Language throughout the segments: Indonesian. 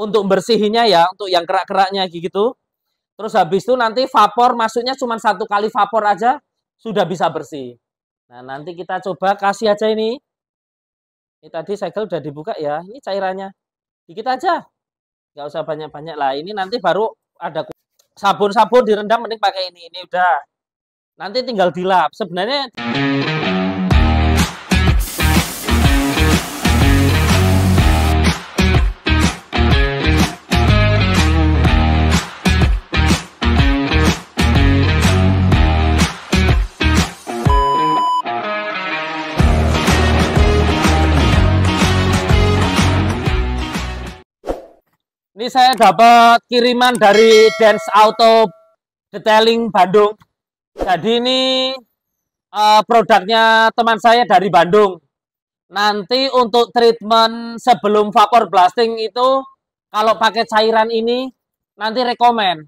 untuk bersihinya ya, untuk yang kerak-keraknya gitu. Terus habis itu nanti vapor masuknya cuma satu kali vapor aja sudah bisa bersih. Nah, nanti kita coba kasih aja ini. Ini tadi segel udah dibuka ya. Ini cairannya. Dikit aja. Nggak usah banyak-banyak lah. Ini nanti baru ada sabun-sabun direndam mending pakai ini. Ini udah. Nanti tinggal dilap. Sebenarnya saya dapat kiriman dari Dance Auto Detailing Bandung. Jadi ini uh, produknya teman saya dari Bandung. Nanti untuk treatment sebelum vapor blasting itu kalau pakai cairan ini nanti rekomen.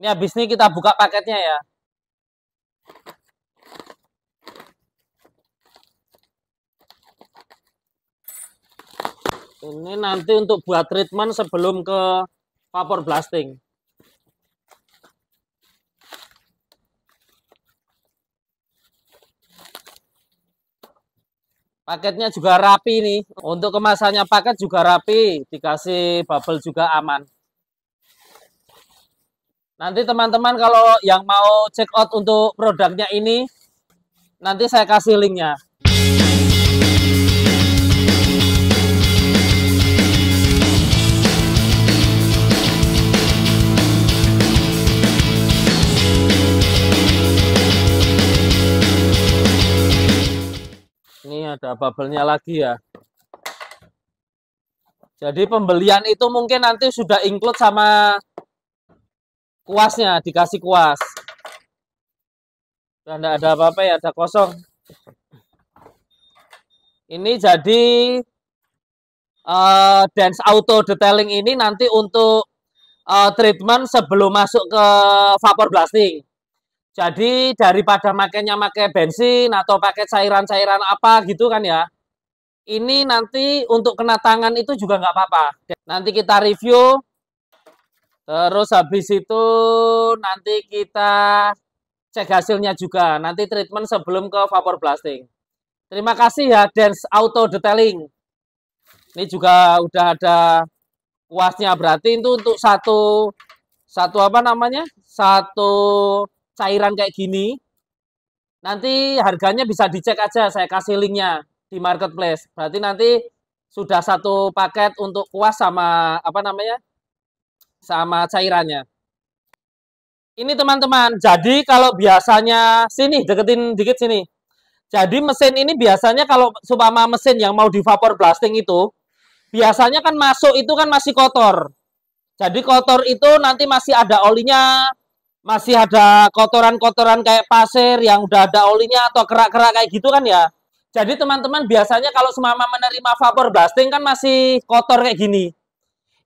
Ini habis ini kita buka paketnya ya. Ini nanti untuk buat treatment sebelum ke vapor blasting. Paketnya juga rapi nih. Untuk kemasannya paket juga rapi, dikasih bubble juga aman. Nanti teman-teman kalau yang mau check out untuk produknya ini, nanti saya kasih linknya. ada bubble-nya lagi ya. Jadi pembelian itu mungkin nanti sudah include sama kuasnya, dikasih kuas. Dan tidak ada apa-apa ya, ada kosong. Ini jadi uh, dance auto detailing ini nanti untuk uh, treatment sebelum masuk ke vapor blasting. Jadi daripada makainya pakai bensin atau pakai cairan-cairan apa gitu kan ya. Ini nanti untuk kena tangan itu juga nggak apa-apa. Nanti kita review. Terus habis itu nanti kita cek hasilnya juga. Nanti treatment sebelum ke vapor blasting. Terima kasih ya Dance Auto Detailing. Ini juga udah ada kuasnya berarti itu untuk satu satu apa namanya? Satu cairan kayak gini. Nanti harganya bisa dicek aja, saya kasih linknya di marketplace. Berarti nanti sudah satu paket untuk kuas sama apa namanya sama cairannya. Ini teman-teman, jadi kalau biasanya sini deketin dikit sini. Jadi mesin ini biasanya kalau supama mesin yang mau di vapor blasting itu biasanya kan masuk itu kan masih kotor. Jadi kotor itu nanti masih ada olinya, masih ada kotoran-kotoran kayak pasir yang udah ada olinya atau kerak-kerak kayak gitu kan ya. Jadi teman-teman biasanya kalau semama menerima vapor blasting kan masih kotor kayak gini.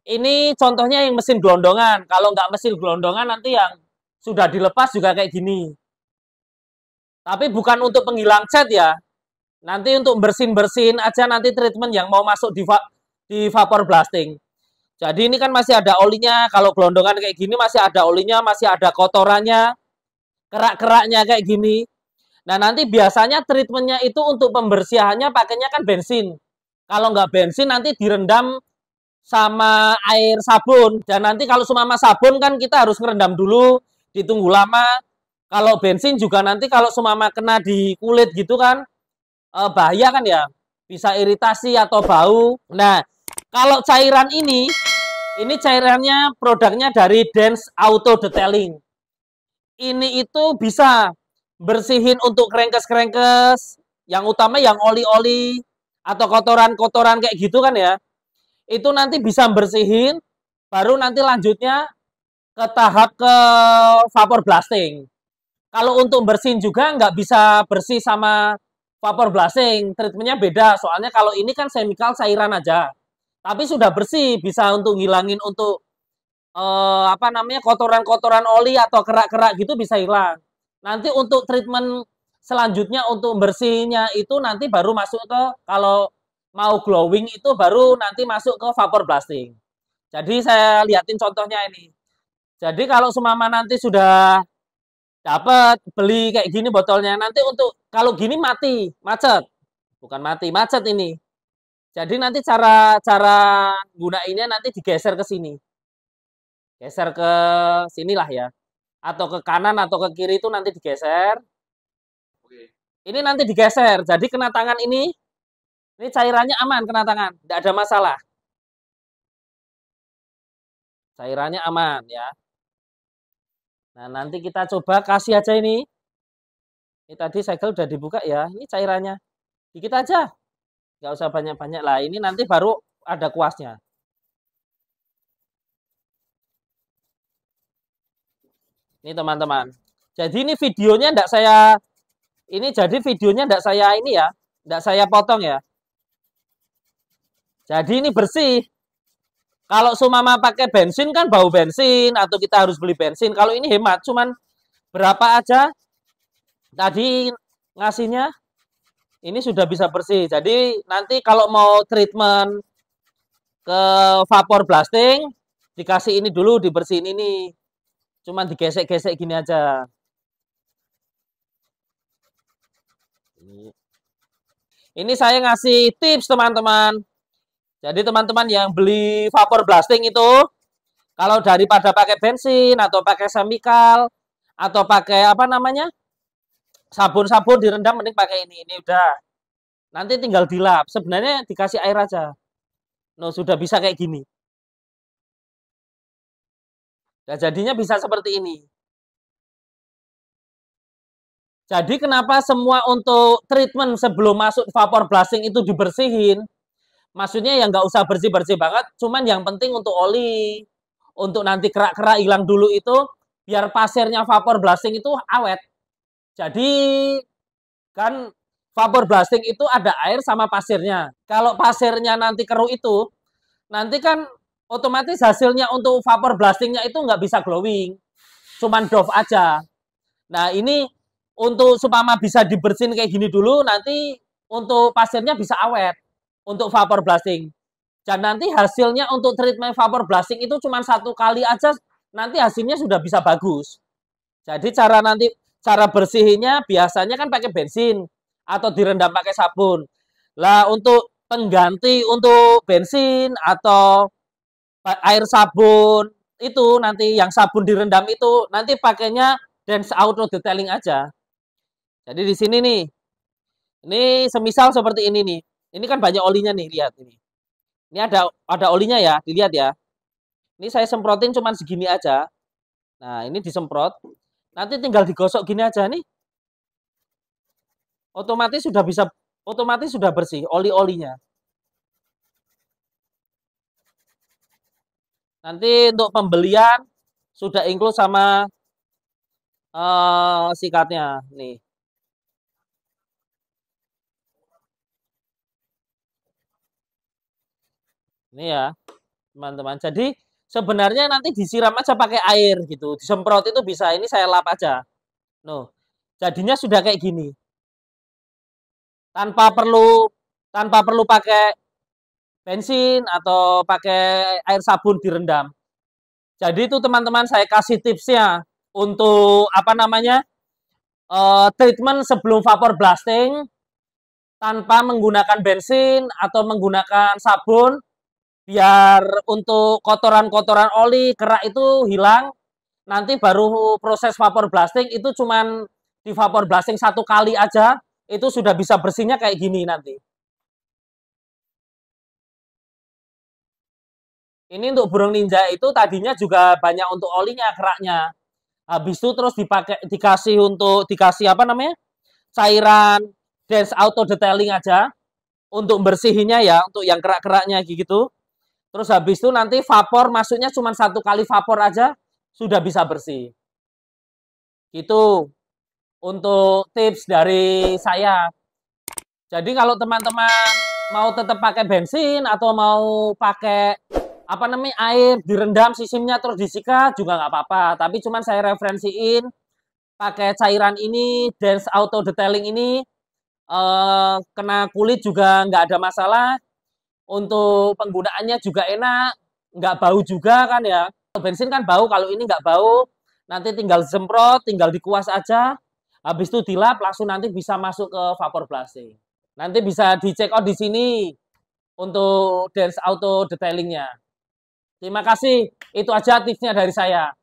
Ini contohnya yang mesin gelondongan. Kalau nggak mesin gelondongan nanti yang sudah dilepas juga kayak gini. Tapi bukan untuk penghilang cat ya. Nanti untuk bersin-bersin aja nanti treatment yang mau masuk di, va di vapor blasting. Jadi ini kan masih ada olinya, kalau gelondongan kayak gini masih ada olinya, masih ada kotorannya, kerak-keraknya kayak gini. Nah nanti biasanya treatmentnya itu untuk pembersihannya pakainya kan bensin. Kalau nggak bensin nanti direndam sama air sabun. Dan nanti kalau sama sabun kan kita harus ngerendam dulu, ditunggu lama. Kalau bensin juga nanti kalau semama kena di kulit gitu kan, eh, bahaya kan ya. Bisa iritasi atau bau. Nah, kalau cairan ini ini cairannya produknya dari Dance Auto Detailing. Ini itu bisa bersihin untuk kerengkes-kerengkes, yang utama yang oli-oli atau kotoran-kotoran kayak gitu kan ya. Itu nanti bisa bersihin, baru nanti lanjutnya ke tahap ke vapor blasting. Kalau untuk bersihin juga nggak bisa bersih sama vapor blasting, treatmentnya beda. Soalnya kalau ini kan semikal cairan aja tapi sudah bersih bisa untuk ngilangin untuk uh, apa namanya kotoran-kotoran oli atau kerak-kerak gitu bisa hilang nanti untuk treatment selanjutnya untuk bersihnya itu nanti baru masuk ke kalau mau glowing itu baru nanti masuk ke vapor blasting jadi saya liatin contohnya ini jadi kalau semama nanti sudah dapat beli kayak gini botolnya nanti untuk kalau gini mati macet bukan mati macet ini jadi nanti cara cara guna ini nanti digeser ke sini. Geser ke sinilah ya. Atau ke kanan atau ke kiri itu nanti digeser. Oke. Ini nanti digeser. Jadi kena tangan ini ini cairannya aman kena tangan, tidak ada masalah. Cairannya aman ya. Nah, nanti kita coba kasih aja ini. Ini tadi segel udah dibuka ya. Ini cairannya. Dikit aja nggak usah banyak-banyak lah ini nanti baru ada kuasnya ini teman-teman jadi ini videonya enggak saya ini jadi videonya enggak saya ini ya enggak saya potong ya jadi ini bersih kalau sumama pakai bensin kan bau bensin atau kita harus beli bensin kalau ini hemat cuman berapa aja tadi ngasihnya ini sudah bisa bersih. Jadi nanti kalau mau treatment ke vapor blasting dikasih ini dulu dibersihin ini. Cuman digesek-gesek gini aja. Ini saya ngasih tips teman-teman. Jadi teman-teman yang beli vapor blasting itu kalau daripada pakai bensin atau pakai semikal atau pakai apa namanya? sabun-sabun direndam mending pakai ini ini udah nanti tinggal dilap sebenarnya dikasih air aja no sudah bisa kayak gini nah, jadinya bisa seperti ini jadi kenapa semua untuk treatment sebelum masuk vapor blasting itu dibersihin maksudnya yang nggak usah bersih-bersih banget cuman yang penting untuk oli untuk nanti kerak-kerak hilang dulu itu biar pasirnya vapor blasting itu awet jadi kan vapor blasting itu ada air sama pasirnya. Kalau pasirnya nanti keruh itu, nanti kan otomatis hasilnya untuk vapor blastingnya itu nggak bisa glowing. Cuman doff aja. Nah ini untuk supama bisa dibersihin kayak gini dulu, nanti untuk pasirnya bisa awet untuk vapor blasting. Dan nanti hasilnya untuk treatment vapor blasting itu cuma satu kali aja, nanti hasilnya sudah bisa bagus. Jadi cara nanti cara bersihinya biasanya kan pakai bensin atau direndam pakai sabun. Lah untuk pengganti untuk bensin atau air sabun itu nanti yang sabun direndam itu nanti pakainya dense auto detailing aja. Jadi di sini nih. Ini semisal seperti ini nih. Ini kan banyak olinya nih, lihat ini. Ini ada ada olinya ya, dilihat ya. Ini saya semprotin cuman segini aja. Nah, ini disemprot. Nanti tinggal digosok gini aja nih. Otomatis sudah bisa otomatis sudah bersih oli-olinya. Nanti untuk pembelian sudah include sama uh, sikatnya nih. Ini ya, teman-teman. Jadi Sebenarnya nanti disiram aja pakai air gitu, disemprot itu bisa. Ini saya lap aja. No, jadinya sudah kayak gini. Tanpa perlu tanpa perlu pakai bensin atau pakai air sabun direndam. Jadi itu teman-teman saya kasih tipsnya untuk apa namanya uh, treatment sebelum vapor blasting tanpa menggunakan bensin atau menggunakan sabun biar untuk kotoran-kotoran oli kerak itu hilang nanti baru proses vapor blasting itu cuman di vapor blasting satu kali aja itu sudah bisa bersihnya kayak gini nanti ini untuk burung ninja itu tadinya juga banyak untuk olinya keraknya habis itu terus dipakai dikasih untuk dikasih apa namanya cairan dance auto detailing aja untuk bersihinya ya untuk yang kerak-keraknya gitu Terus habis itu nanti vapor masuknya cuma satu kali vapor aja sudah bisa bersih. Itu untuk tips dari saya. Jadi kalau teman-teman mau tetap pakai bensin atau mau pakai apa namanya air direndam sisimnya terus disikat juga nggak apa-apa. Tapi cuman saya referensiin pakai cairan ini, dance auto detailing ini, eh, kena kulit juga nggak ada masalah untuk penggunaannya juga enak, nggak bau juga kan ya. Bensin kan bau, kalau ini nggak bau, nanti tinggal semprot, tinggal dikuas aja, habis itu dilap, langsung nanti bisa masuk ke vapor blasting. Nanti bisa dicek out oh, di sini untuk dance auto detailingnya. Terima kasih, itu aja tipsnya dari saya.